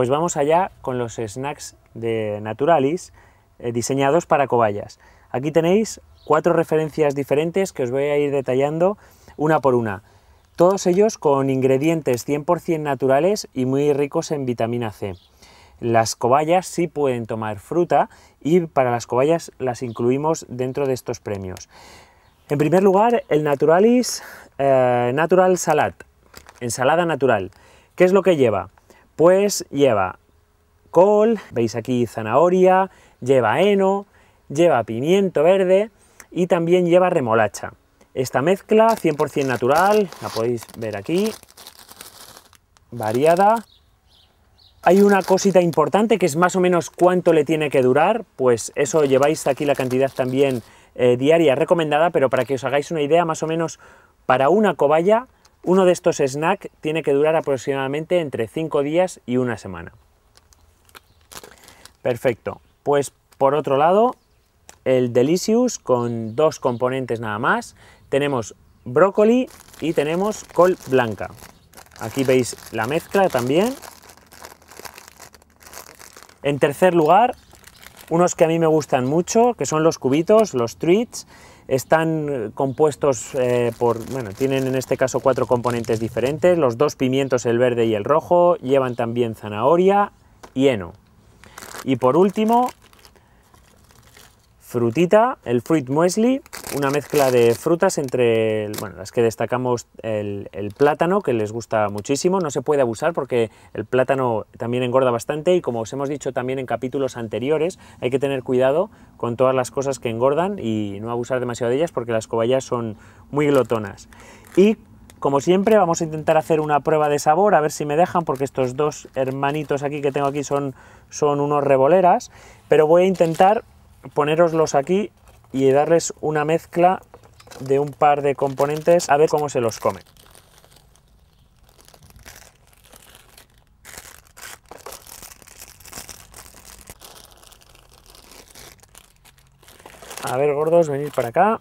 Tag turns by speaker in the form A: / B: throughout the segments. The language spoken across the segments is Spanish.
A: Pues vamos allá con los snacks de Naturalis eh, diseñados para cobayas. Aquí tenéis cuatro referencias diferentes que os voy a ir detallando una por una. Todos ellos con ingredientes 100% naturales y muy ricos en vitamina C. Las cobayas sí pueden tomar fruta y para las cobayas las incluimos dentro de estos premios. En primer lugar, el Naturalis eh, Natural Salad, ensalada natural. ¿Qué es lo que lleva? Pues lleva col, veis aquí zanahoria, lleva heno, lleva pimiento verde y también lleva remolacha. Esta mezcla 100% natural, la podéis ver aquí, variada. Hay una cosita importante que es más o menos cuánto le tiene que durar, pues eso lleváis aquí la cantidad también eh, diaria recomendada, pero para que os hagáis una idea, más o menos para una cobaya uno de estos snacks tiene que durar aproximadamente entre 5 días y una semana. Perfecto. Pues por otro lado, el Delicious con dos componentes nada más. Tenemos brócoli y tenemos col blanca. Aquí veis la mezcla también. En tercer lugar, unos que a mí me gustan mucho, que son los cubitos, los treats, están eh, compuestos eh, por, bueno, tienen en este caso cuatro componentes diferentes, los dos pimientos, el verde y el rojo, llevan también zanahoria y heno. Y por último, frutita, el fruit muesli, una mezcla de frutas entre, las que destacamos el, plátano, que les gusta muchísimo, no se puede abusar porque el plátano también engorda bastante y como os hemos dicho también en capítulos anteriores, hay que tener cuidado con todas las cosas que engordan y no abusar demasiado de ellas porque las cobayas son muy glotonas. Y como siempre vamos a intentar hacer una prueba de sabor, a ver si me dejan, porque estos dos hermanitos aquí que tengo aquí son, son unos revoleras. pero voy a intentar poneroslos aquí y darles una mezcla de un par de componentes a ver cómo se los come. A ver, gordos, venid para acá.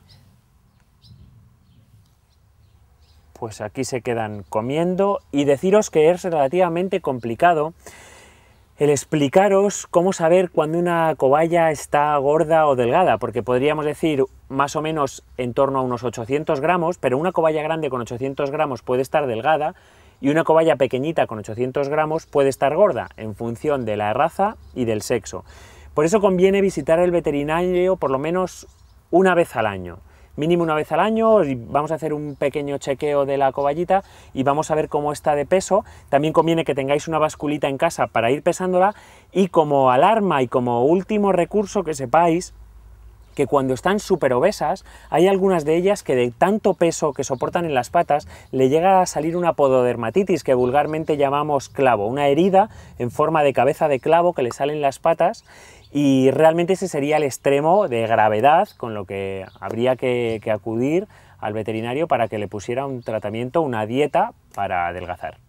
A: Pues aquí se quedan comiendo y deciros que es relativamente complicado el explicaros cómo saber cuando una cobaya está gorda o delgada, porque podríamos decir más o menos en torno a unos 800 gramos, pero una cobaya grande con 800 gramos puede estar delgada y una cobaya pequeñita con 800 gramos puede estar gorda, en función de la raza y del sexo. Por eso conviene visitar el veterinario por lo menos una vez al año mínimo una vez al año, y vamos a hacer un pequeño chequeo de la coballita y vamos a ver cómo está de peso. También conviene que tengáis una basculita en casa para ir pesándola y como alarma y como último recurso que sepáis que cuando están súper obesas, hay algunas de ellas que de tanto peso que soportan en las patas, le llega a salir una pododermatitis que vulgarmente llamamos clavo, una herida en forma de cabeza de clavo que le salen las patas y realmente ese sería el extremo de gravedad con lo que habría que, acudir al veterinario para que le pusiera un tratamiento, una dieta para adelgazar.